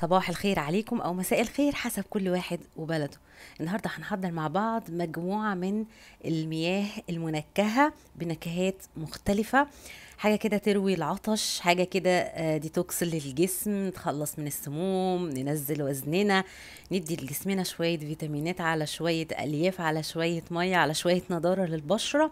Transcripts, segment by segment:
صباح الخير عليكم او مساء الخير حسب كل واحد وبلده النهارده هنحضر مع بعض مجموعه من المياه المنكهه بنكهات مختلفه حاجه كده تروي العطش حاجه كده آه، ديتوكس للجسم نتخلص من السموم ننزل وزننا ندي لجسمنا شويه فيتامينات على شويه الياف على شويه ميه على شويه نضاره للبشره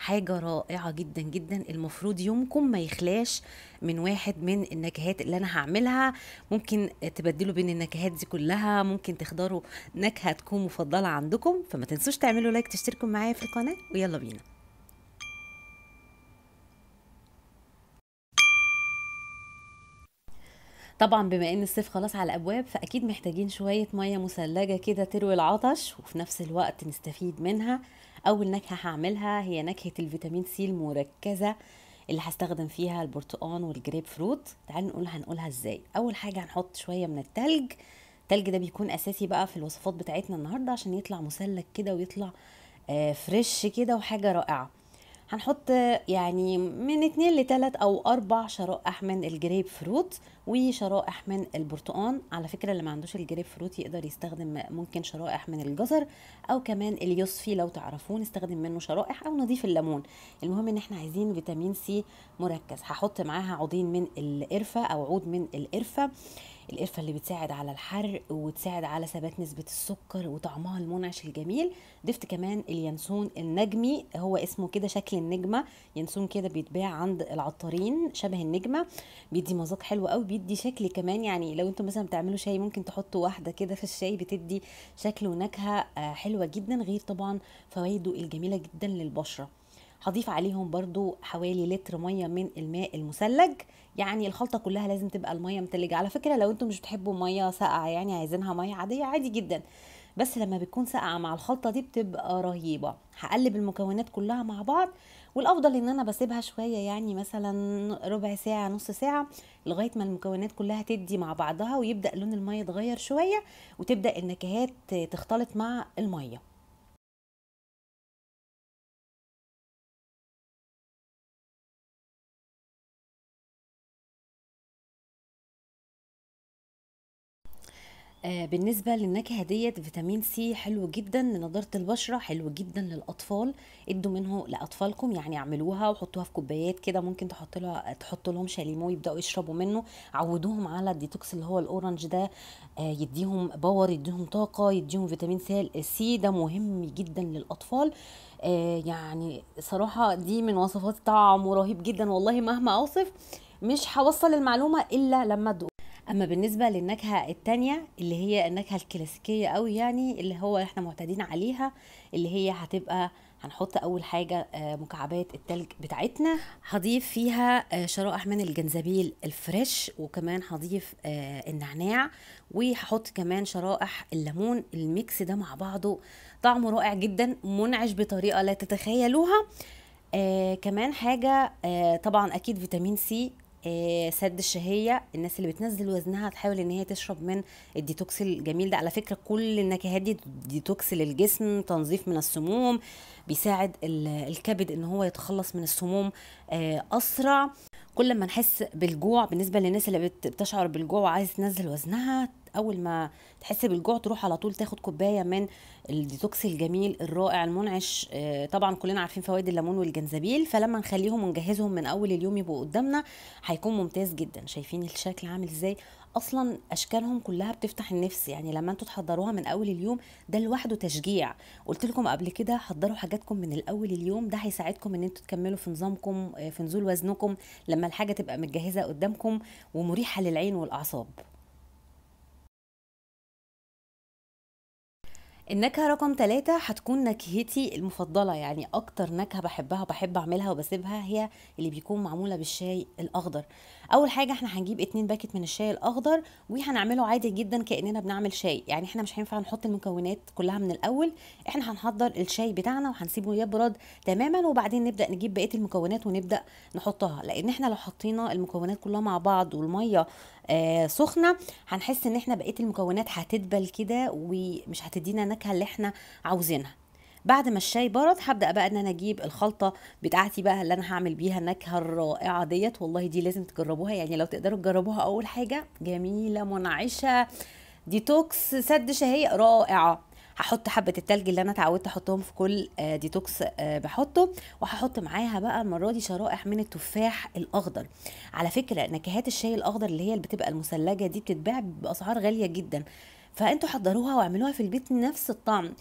حاجه رائعه جدا جدا المفروض يومكم ما يخلاش من واحد من النكهات اللي انا هعملها ممكن تبدلوا بين النكهات دي كلها ممكن تختاروا نكهه تكون مفضله عندكم فما تنسوش تعملوا لايك تشتركوا معايا في القناه ويلا بينا طبعا بما ان الصيف خلاص على الابواب فاكيد محتاجين شويه ميه مثلجه كده تروي العطش وفي نفس الوقت نستفيد منها اول نكهه هعملها هي نكهه الفيتامين سي المركزه اللي هستخدم فيها البرتقان والجريب فروت تعالوا نقول هنقولها ازاي اول حاجه هنحط شويه من التلج التلج ده بيكون اساسي بقى في الوصفات بتاعتنا النهارده عشان يطلع مسلك كده ويطلع آه، فريش كده وحاجه رائعه هنحط آه، يعني من اتنين لتلات او اربع شرائح من الجريب فروت وشرائح من البرتقان على فكره اللي ما عندوش الجريب فروت يقدر يستخدم ممكن شرائح من الجزر او كمان اليوسفي لو تعرفون نستخدم منه شرائح او نضيف الليمون المهم ان احنا عايزين فيتامين سي مركز هحط معاها عودين من القرفه او عود من القرفه القرفة اللي بتساعد على الحرق وتساعد على ثبات نسبة السكر وطعمها المنعش الجميل ضفت كمان اليانسون النجمي هو اسمه كده شكل النجمة ينسون كده بيتباع عند العطارين شبه النجمة بيدي مذاق حلو قوي بيدي شكل كمان يعني لو انتم مثلا بتعملوا شاي ممكن تحطوا واحده كده في الشاي بتدي شكل ونكهه آه، حلوه جدا غير طبعا فوائده الجميله جدا للبشره هضيف عليهم برضو حوالي لتر ميه من الماء المثلج يعني الخلطه كلها لازم تبقى الميه متلجه على فكره لو انتم مش بتحبوا ميه ساقعه يعني عايزينها ميه عاديه عادي جدا بس لما بتكون ساقعه مع الخلطه دي بتبقى رهيبه هقلب المكونات كلها مع بعض والافضل ان انا بسيبها شويه يعني مثلا ربع ساعه نص ساعه لغايه ما المكونات كلها تدي مع بعضها ويبدا لون الميه يتغير شويه وتبدا النكهات تختلط مع الميه آه، بالنسبة للنكهة ديت فيتامين سي حلو جدا لنضارة البشرة حلو جدا للأطفال ادوا منه لأطفالكم يعني اعملوها وحطوها في كوبايات كده ممكن تحط لها تحط لهم شاليمو يبدأوا يشربوا منه عودوهم على الديتوكس اللي هو الأورنج ده آه، يديهم باور يديهم طاقة يديهم فيتامين سي ده مهم جدا للأطفال آه، يعني صراحة دي من وصفات طعمه رهيب جدا والله مهما أوصف مش هوصل المعلومة إلا لما أدوق اما بالنسبه للنكهه الثانيه اللي هي النكهه الكلاسيكيه قوي يعني اللي هو احنا معتادين عليها اللي هي هتبقى هنحط اول حاجه آه، مكعبات التلج بتاعتنا هضيف فيها آه، شرائح من الجنزبيل الفريش وكمان هضيف آه، النعناع وهحط كمان شرائح الليمون الميكس ده مع بعضه طعمه رائع جدا منعش بطريقه لا تتخيلوها آه كمان حاجة آه طبعا أكيد فيتامين سي آه، سد الشهيه الناس اللي بتنزل وزنها تحاول ان هي تشرب من الديتوكس الجميل ده على فكره كل النكهات دي ديتوكس للجسم تنظيف من السموم بيساعد الكبد ان هو يتخلص من السموم آه، اسرع كل ما نحس بالجوع بالنسبه للناس اللي بتشعر بالجوع وعايز تنزل وزنها اول ما تحس بالجوع تروح على طول تاخد كوبايه من الديتوكس الجميل الرائع المنعش آه، طبعا كلنا عارفين فوائد الليمون والجنزبيل فلما نخليهم ونجهزهم من اول اليوم يبقوا قدامنا هيكون ممتاز جدا شايفين الشكل عامل ازاي اصلا اشكالهم كلها بتفتح النفس يعني لما انتوا تحضروها من اول اليوم ده لوحده تشجيع قلت لكم قبل كده حضروا حاجاتكم من الاول اليوم ده هيساعدكم ان انتوا تكملوا في نظامكم آه، في نزول وزنكم لما الحاجه تبقى متجهزه قدامكم ومريحه للعين والاعصاب النكهة رقم ثلاثة هتكون نكهتي المفضلة يعني أكتر نكهة بحبها وبحب أعملها وبسيبها هي اللي بيكون معمولة بالشاي الأخضر أول حاجة احنا هنجيب اتنين باكت من الشاي الأخضر وهنعمله عادي جدا كأننا بنعمل شاي يعني احنا مش هينفع نحط المكونات كلها من الأول احنا هنحضر الشاي بتاعنا وهنسيبه يبرد تماما وبعدين نبدأ نجيب بقية المكونات ونبدأ نحطها لأن احنا لو حطينا المكونات كلها مع بعض والمية آه سخنة هنحس ان احنا بقية المكونات هتدبل كده ومش هتدينا النكهه اللي احنا عاوزينها بعد ما الشاي برد هبدا بقى ان انا اجيب الخلطه بتاعتي بقى اللي انا هعمل بيها النكهه الرائعه ديت والله دي لازم تجربوها يعني لو تقدروا تجربوها اول حاجه جميله منعشه ديتوكس سد شهيه رائعه هحط حبه التلج اللي انا اتعودت احطهم في كل آه، ديتوكس آه، بحطه وهحط معاها بقى المره دي شرائح من التفاح الاخضر على فكره نكهات الشاي الاخضر اللي هي اللي بتبقى المثلجه دي بتتباع باسعار غاليه جدا فانتوا حضروها واعملوها في البيت نفس الطعم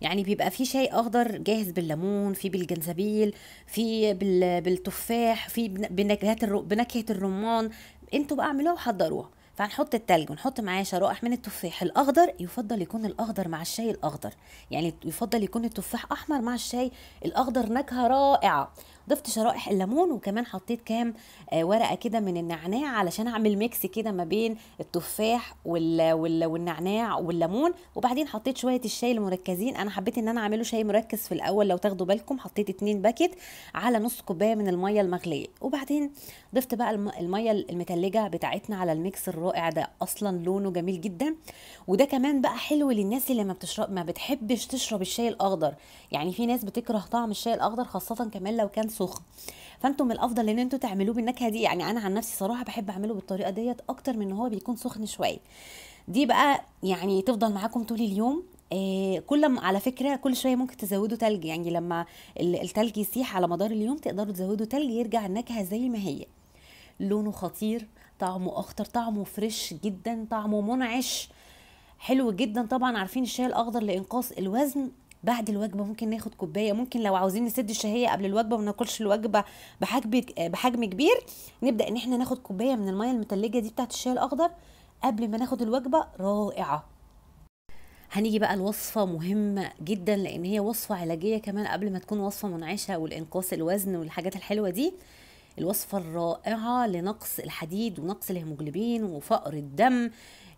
يعني بيبقى في شاي اخضر جاهز بالليمون في بالجنزبيل في بالتفاح في بنكهات بنكهه الرمان انتوا بقى اعملوها وحضروها فهنحط التلج ونحط معاه شرائح من التفاح الاخضر يفضل يكون الاخضر مع الشاي الاخضر يعني يفضل يكون التفاح احمر مع الشاي الاخضر نكهه رائعه ضفت شرائح الليمون وكمان حطيت كام آه، ورقه كده من النعناع علشان اعمل ميكس كده ما بين التفاح وال... وال... والنعناع والليمون وبعدين حطيت شويه الشاي المركزين انا حبيت ان انا اعمله شاي مركز في الاول لو تاخدوا بالكم حطيت اتنين باكت على نص كوبايه من الميه المغليه وبعدين ضفت بقى الميه المتلجه بتاعتنا على الميكس الرائع ده اصلا لونه جميل جدا وده كمان بقى حلو للناس اللي ما بتشرب ما بتحبش تشرب الشاي الاخضر يعني في ناس بتكره طعم الشاي الاخضر خاصه كمان لو كان سخن فانتم الافضل ان انتم تعملوه بالنكهه دي يعني انا عن نفسي صراحه بحب اعمله بالطريقه ديت اكتر من ان هو بيكون سخن شويه دي بقى يعني تفضل معاكم طول اليوم إيه كل ما على فكره كل شويه ممكن تزودوا تلج يعني لما التلج يسيح على مدار اليوم تقدروا تزودوا تلج يرجع النكهه زي ما هي لونه خطير طعمه اخضر طعمه فريش جدا طعمه منعش حلو جدا طبعا عارفين الشاي الاخضر لانقاص الوزن بعد الوجبه ممكن ناخد كوبايه ممكن لو عاوزين نسد الشهيه قبل الوجبه وما ناكلش الوجبه بحجم بحجم كبير نبدا ان احنا ناخد كوبايه من الميه المتلجه دي بتاعت الشاي الاخضر قبل ما ناخد الوجبه رائعه هنيجي بقى لوصفة مهمة جدا لأن هي وصفة علاجية كمان قبل ما تكون وصفة منعشة والإنقاص الوزن والحاجات الحلوة دي الوصفة الرائعة لنقص الحديد ونقص الهيموجلوبين وفقر الدم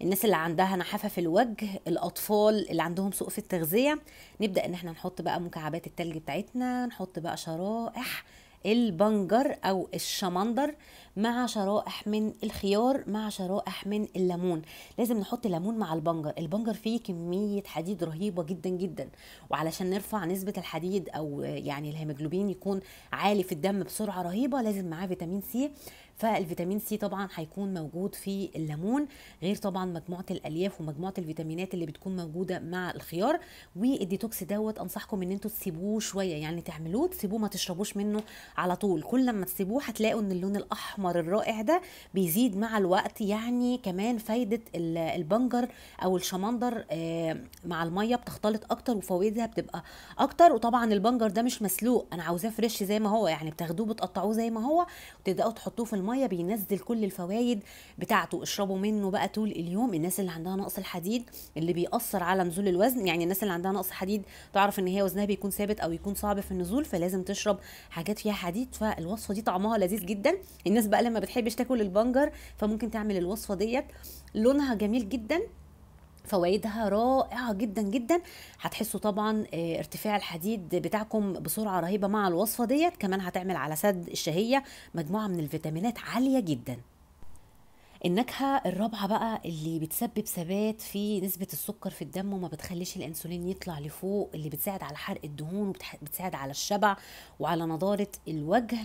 الناس اللي عندها نحافة في الوجه الأطفال اللي عندهم سوء في التغذية نبدأ إن احنا نحط بقى مكعبات التلج بتاعتنا نحط بقى شرائح البنجر او الشمندر مع شرائح من الخيار مع شرائح من الليمون لازم نحط ليمون مع البنجر البنجر فيه كميه حديد رهيبه جدا جدا وعلشان نرفع نسبه الحديد او يعني الهيموجلوبين يكون عالي في الدم بسرعه رهيبه لازم معاه فيتامين سي فالفيتامين سي طبعا هيكون موجود في الليمون غير طبعا مجموعه الالياف ومجموعه الفيتامينات اللي بتكون موجوده مع الخيار والديتوكس دوت انصحكم ان انتوا تسيبوه شويه يعني تعملوه تسيبوه ما تشربوش منه على طول كل لما تسيبوه هتلاقوا ان اللون الاحمر الرائع ده بيزيد مع الوقت يعني كمان فايده البنجر او الشمندر آه، مع الميه بتختلط اكتر وفوائدها بتبقى اكتر وطبعا البنجر ده مش مسلوق انا عاوزاه فريش زي ما هو يعني بتاخدوه بتقطعوه زي ما هو وتبداوا تحطوه في الميه الميه بينزل كل الفوائد بتاعته اشربوا منه بقى طول اليوم الناس اللي عندها نقص الحديد اللي بيأثر على نزول الوزن يعني الناس اللي عندها نقص حديد تعرف ان هي وزنها بيكون ثابت او يكون صعب في النزول فلازم تشرب حاجات فيها حديد فالوصفه دي طعمها لذيذ جدا الناس بقى لما بتحبش تاكل البنجر فممكن تعمل الوصفه ديت لونها جميل جدا فوائدها رائعه جدا جدا هتحسوا طبعا آه، ارتفاع الحديد بتاعكم بسرعه رهيبه مع الوصفه ديت كمان هتعمل على سد الشهيه مجموعه من الفيتامينات عاليه جدا النكهة الرابعة بقى اللي بتسبب ثبات في نسبة السكر في الدم وما بتخليش الأنسولين يطلع لفوق اللي بتساعد على حرق الدهون وبتساعد على الشبع وعلى نضارة الوجه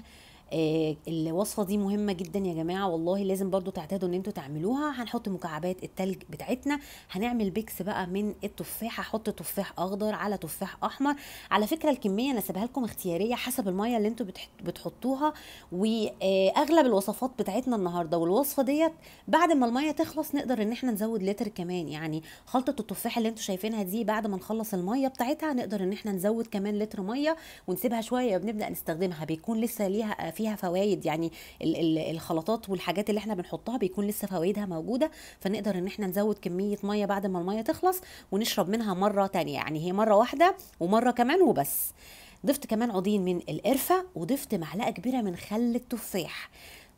آه، الوصفه دي مهمه جدا يا جماعه والله لازم برضو تعتادوا ان انتوا تعملوها هنحط مكعبات التلج بتاعتنا هنعمل بيكس بقى من التفاح هحط تفاح اخضر على تفاح احمر على فكره الكميه انا سيبها لكم اختياريه حسب الميه اللي انتوا بتحطوها واغلب آه، الوصفات بتاعتنا النهارده والوصفه ديت بعد ما الميه تخلص نقدر ان احنا نزود لتر كمان يعني خلطه التفاح اللي انتوا شايفينها دي بعد ما نخلص الميه بتاعتها نقدر ان احنا نزود كمان لتر ميه ونسيبها شويه وبنبدا نستخدمها بيكون لسه ليها فيها فوائد يعني الخلطات والحاجات اللي احنا بنحطها بيكون لسه فوائدها موجوده فنقدر ان احنا نزود كميه ميه بعد ما الميه تخلص ونشرب منها مره تانية يعني هي مره واحده ومره كمان وبس ضفت كمان عضين من القرفه وضفت معلقه كبيره من خل التفاح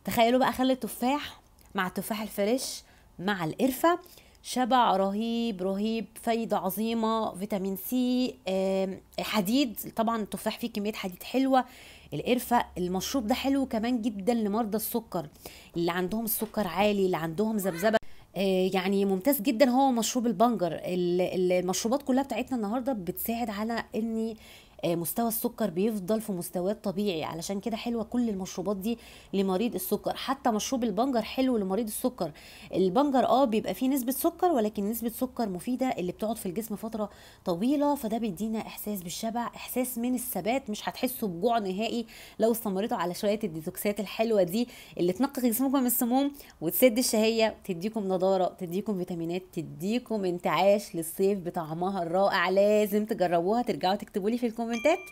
تخيلوا بقى خل التفاح مع التفاح الفريش مع القرفه شبع رهيب رهيب فايدة عظيمة فيتامين سي حديد طبعا التفاح فيه كمية حديد حلوة القرفة المشروب ده حلو كمان جدا لمرضى السكر اللي عندهم السكر عالي اللي عندهم زبزبة آه، يعني ممتاز جدا هو مشروب البنجر المشروبات كلها بتاعتنا النهارده بتساعد على اني آه، مستوى السكر بيفضل في مستويات طبيعي علشان كده حلوه كل المشروبات دي لمريض السكر حتى مشروب البنجر حلو لمريض السكر البنجر اه بيبقى فيه نسبه سكر ولكن نسبه سكر مفيده اللي بتقعد في الجسم فتره طويله فده بيدينا احساس بالشبع احساس من الثبات مش هتحسوا بجوع نهائي لو استمرتوا على شويه الديتوكسات الحلوه دي اللي تنقي جسمكم من السموم وتسد الشهيه تديكم نضاره تديكم فيتامينات تديكم انتعاش للصيف بطعمها الرائع لازم تجربوها ترجعوا تكتبوا لي في الكومنت كومنتات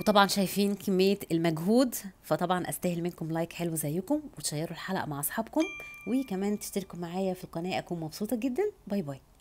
وطبعا شايفين كمية المجهود فطبعا استاهل منكم لايك حلو زيكم وتشيروا الحلقة مع اصحابكم وكمان تشتركوا معايا في القناة اكون مبسوطة جدا باي باي